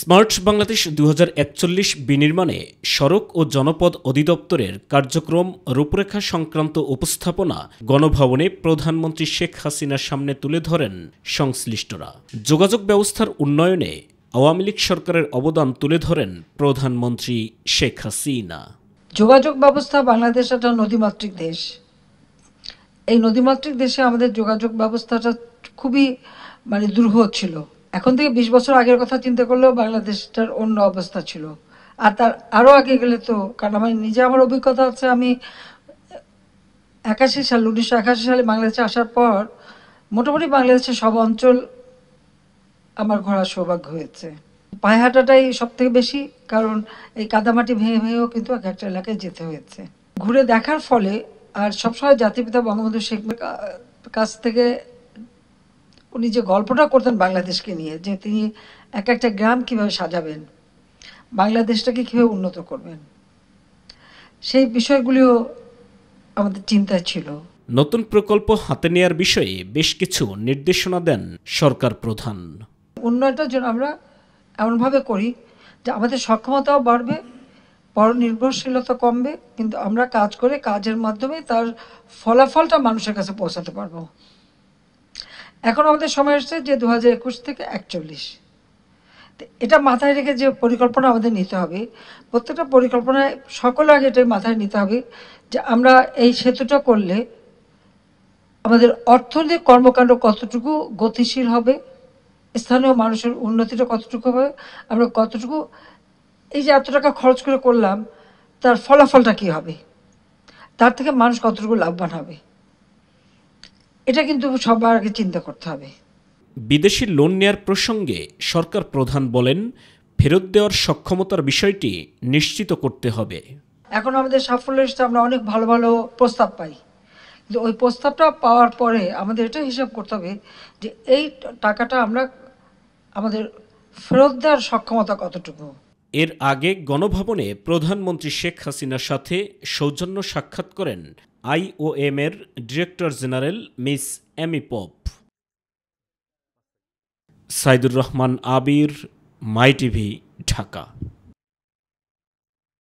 smart Bangladesh দু বিনির্মাণে সড়ক ও জনপদ অধিদপ্তরের কার্যক্রম রূপরেখা সংক্রান্ত উপস্থাপনা গণভবনে প্রধানমন্ত্রী শেখ হাসিনার সামনে তুলে ধরেন সংশ্লিষ্টরা যোগাযোগ ব্যবস্থার উন্নয়নে আওয়ামী লীগ সরকারের অবদান তুলে ধরেন প্রধানমন্ত্রী শেখ হাসিনা যোগাযোগ ব্যবস্থা বাংলাদেশ একটা নদীমাতৃক দেশ এই নদীমাতৃক দেশে আমাদের যোগাযোগ ব্যবস্থাটা খুবই মানে দুর্বহ ছিল এখন থেকে বিশ বছর আগের কথা চিন্তা করলেও বাংলাদেশটার অন্য অবস্থা ছিল আর তার আরও আগে গেলে তো কারণ আমার নিজে আমার অভিজ্ঞতা আছে আমি একাশি সাল উনিশশো একাশি সালে বাংলাদেশে আসার পর মোটামুটি বাংলাদেশের সব অঞ্চল আমার ঘোরার সৌভাগ্য হয়েছে পায়ে হাঁটাটাই সব থেকে বেশি কারণ এই কাদামাটি ভেঙে ভেঙেও কিন্তু এক একটা এলাকায় যেতে হয়েছে ঘুরে দেখার ফলে আর সবসময় জাতিপিতা বঙ্গবন্ধু শেখ কাছ থেকে উনি যে গল্পটা করতেন বাংলাদেশকে নিয়ে যে তিনি এক একটা গ্রাম কিভাবে সাজাবেন বাংলাদেশটাকে কীভাবে উন্নত করবেন সেই বিষয়গুলিও আমাদের চিন্তায় ছিল নতুন প্রকল্প হাতে নেওয়ার বিষয়ে বেশ কিছু নির্দেশনা দেন সরকার প্রধান উন্নয়নটার জন্য আমরা এমনভাবে করি যে আমাদের সক্ষমতাও বাড়বে পরনির্ভরশীলতা কমবে কিন্তু আমরা কাজ করে কাজের মাধ্যমে তার ফলাফলটা মানুষের কাছে পৌঁছাতে পারবো এখন আমাদের সময় হচ্ছে যে দু হাজার একুশ থেকে একচল্লিশ এটা মাথায় রেখে যে পরিকল্পনা আমাদের নিতে হবে প্রত্যেকটা পরিকল্পনায় সকল আগে এটা মাথায় নিতে হবে যে আমরা এই সেতুটা করলে আমাদের অর্থনৈতিক কর্মকাণ্ড কতটুকু গতিশীল হবে স্থানীয় মানুষের উন্নতিটা কতটুকু হবে আমরা কতটুকু এই যে এত টাকা খরচ করে করলাম তার ফলাফলটা কি হবে তার থেকে মানুষ কতটুকু লাভবান হবে এটা কিন্তু সবার আগে চিন্তা করতে হবে বিদেশি লোন নেয়ার প্রসঙ্গে সরকার প্রধান বলেন ফেরত দেওয়ার সক্ষমতার বিষয়টি নিশ্চিত করতে হবে এখন আমাদের সাফল্যের সাথে আমরা অনেক ভালো ভালো প্রস্তাব পাই কিন্তু ওই প্রস্তাবটা পাওয়ার পরে আমাদের এটা হিসাব করতে হবে যে এই টাকাটা আমরা আমাদের ফেরত দেওয়ার সক্ষমতা কতটুকু এর আগে গণভবনে প্রধানমন্ত্রী শেখ হাসিনার সাথে সৌজন্য সাক্ষাৎ করেন আইওএম এর director general miss Amy Pope Saidur Rahman Abir My TV Dhaka